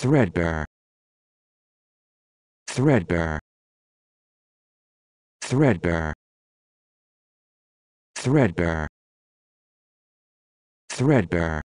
threadbare threadbare threadbare threadbare threadbare